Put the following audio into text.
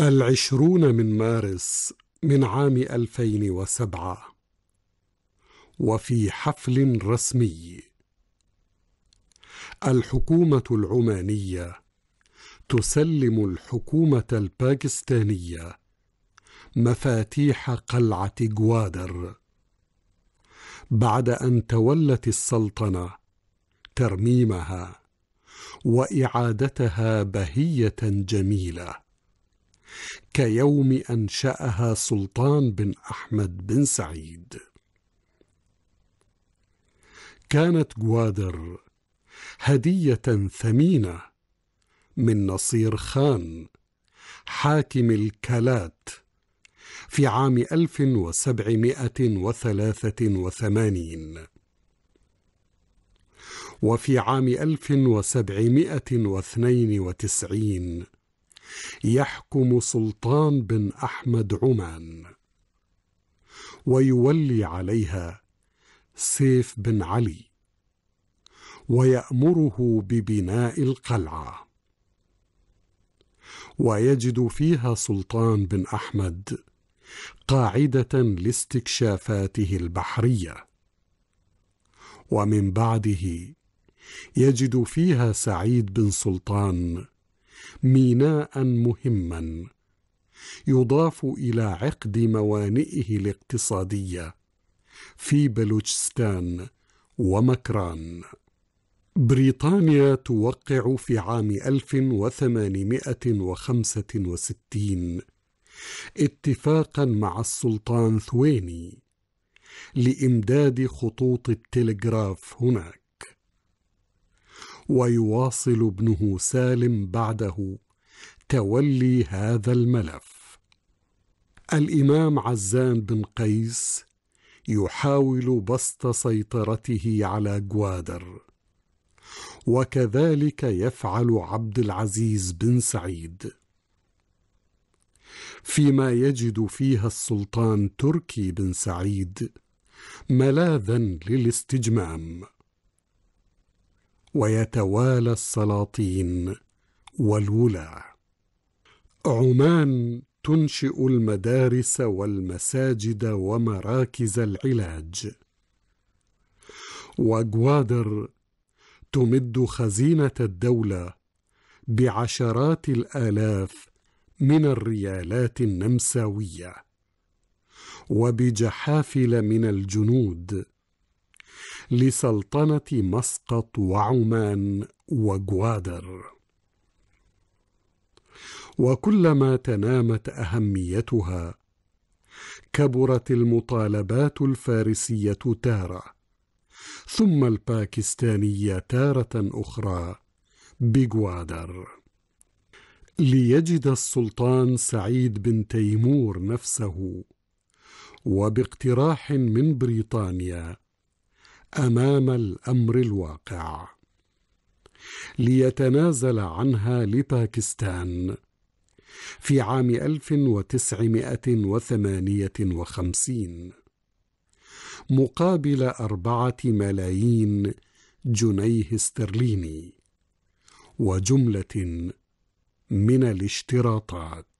العشرون من مارس من عام 2007 وفي حفل رسمي الحكومة العمانية تسلم الحكومة الباكستانية مفاتيح قلعة جوادر بعد أن تولت السلطنة ترميمها وإعادتها بهية جميلة كيوم أنشأها سلطان بن أحمد بن سعيد كانت جوادر هدية ثمينة من نصير خان حاكم الكالات في عام 1783 وفي عام 1792 يحكم سلطان بن أحمد عمان ويولي عليها سيف بن علي ويأمره ببناء القلعة ويجد فيها سلطان بن أحمد قاعدة لاستكشافاته البحرية ومن بعده يجد فيها سعيد بن سلطان ميناء مهما يضاف إلى عقد موانئه الاقتصادية في بلوچستان ومكران بريطانيا توقع في عام 1865 اتفاقا مع السلطان ثويني لإمداد خطوط التلغراف هناك ويواصل ابنه سالم بعده تولي هذا الملف الامام عزان بن قيس يحاول بسط سيطرته على جوادر وكذلك يفعل عبد العزيز بن سعيد فيما يجد فيها السلطان تركي بن سعيد ملاذا للاستجمام ويتوالى السلاطين والولاع عمان تنشئ المدارس والمساجد ومراكز العلاج وجوادر تمد خزينة الدولة بعشرات الآلاف من الريالات النمساوية وبجحافل من الجنود لسلطنة مسقط وعمان وجوادر وكلما تنامت أهميتها كبرت المطالبات الفارسية تارة ثم الباكستانية تارة أخرى بجوادر ليجد السلطان سعيد بن تيمور نفسه وباقتراح من بريطانيا امام الامر الواقع ليتنازل عنها لباكستان في عام 1958 مقابل أربعة ملايين جنيه استرليني وجملة من الاشتراطات